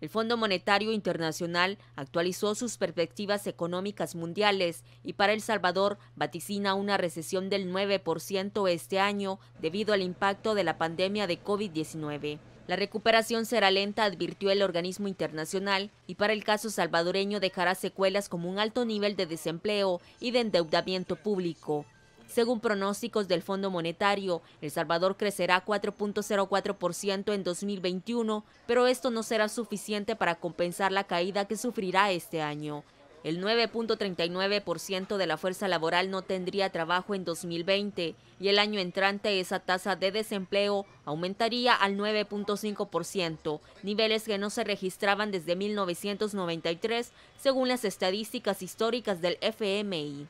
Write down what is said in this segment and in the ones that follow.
El Fondo Monetario Internacional actualizó sus perspectivas económicas mundiales y para El Salvador vaticina una recesión del 9% este año debido al impacto de la pandemia de COVID-19. La recuperación será lenta, advirtió el organismo internacional, y para el caso salvadoreño dejará secuelas como un alto nivel de desempleo y de endeudamiento público. Según pronósticos del Fondo Monetario, El Salvador crecerá 4.04% en 2021, pero esto no será suficiente para compensar la caída que sufrirá este año. El 9.39% de la fuerza laboral no tendría trabajo en 2020 y el año entrante esa tasa de desempleo aumentaría al 9.5%, niveles que no se registraban desde 1993 según las estadísticas históricas del FMI.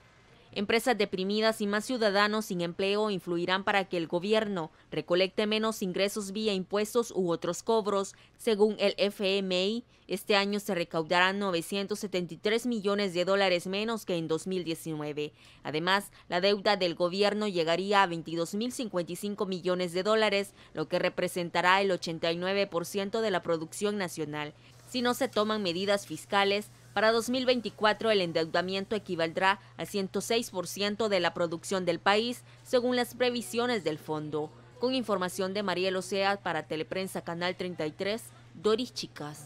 Empresas deprimidas y más ciudadanos sin empleo influirán para que el gobierno recolecte menos ingresos vía impuestos u otros cobros. Según el FMI, este año se recaudarán 973 millones de dólares menos que en 2019. Además, la deuda del gobierno llegaría a 22.055 millones de dólares, lo que representará el 89% de la producción nacional. Si no se toman medidas fiscales, para 2024 el endeudamiento equivaldrá al 106% de la producción del país, según las previsiones del fondo. Con información de María Ocea para Teleprensa Canal 33, Doris Chicas.